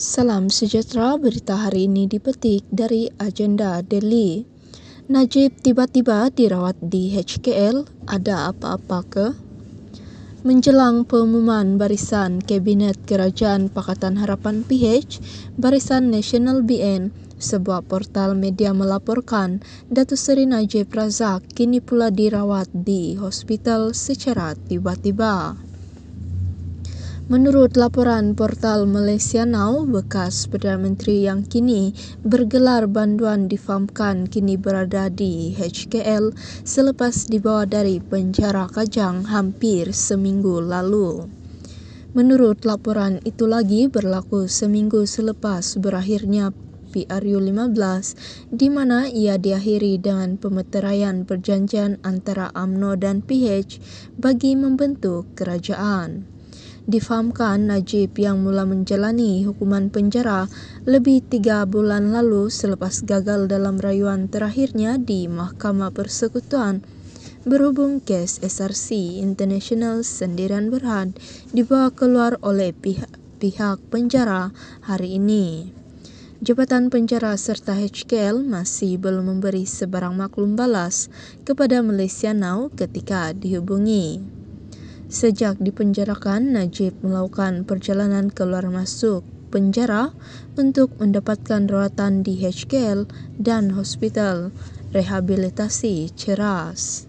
Salam sejahtera, berita hari ini dipetik dari agenda Delhi. Najib tiba-tiba dirawat di HKL, ada apa-apa ke? Menjelang pengumuman barisan Kabinet Kerajaan Pakatan Harapan PH, barisan Nasional BN sebuah portal media melaporkan Datu Seri Najib Razak kini pula dirawat di hospital secara tiba-tiba. Menurut laporan portal Malaysia Now, bekas Perdana Menteri yang kini bergelar banduan difahamkan kini berada di HKL selepas dibawa dari penjara Kajang hampir seminggu lalu. Menurut laporan itu lagi berlaku seminggu selepas berakhirnya PRU-15 di mana ia diakhiri dengan pemeteraian perjanjian antara AMNO dan PH bagi membentuk kerajaan. Difahamkan Najib yang mula menjalani hukuman penjara lebih tiga bulan lalu selepas gagal dalam rayuan terakhirnya di Mahkamah Persekutuan berhubung kes SRC International Sendirian Berhad dibawa keluar oleh pihak pihak penjara hari ini. Jabatan Penjara serta HKL masih belum memberi sebarang maklum balas kepada Malaysia Now ketika dihubungi. Sejak dipenjarakan, Najib melakukan perjalanan keluar masuk penjara untuk mendapatkan rawatan di HKL dan hospital rehabilitasi Ceras.